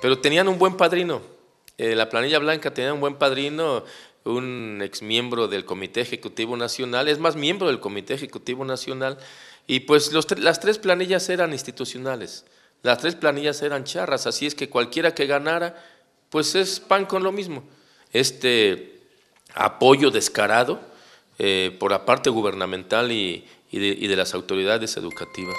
Pero tenían un buen padrino. Eh, la planilla blanca tenía un buen padrino, un ex miembro del Comité Ejecutivo Nacional, es más miembro del Comité Ejecutivo Nacional, y pues las tres planillas eran institucionales, las tres planillas eran charras, así es que cualquiera que ganara, pues es pan con lo mismo. Este apoyo descarado eh, por la parte gubernamental y de las autoridades educativas.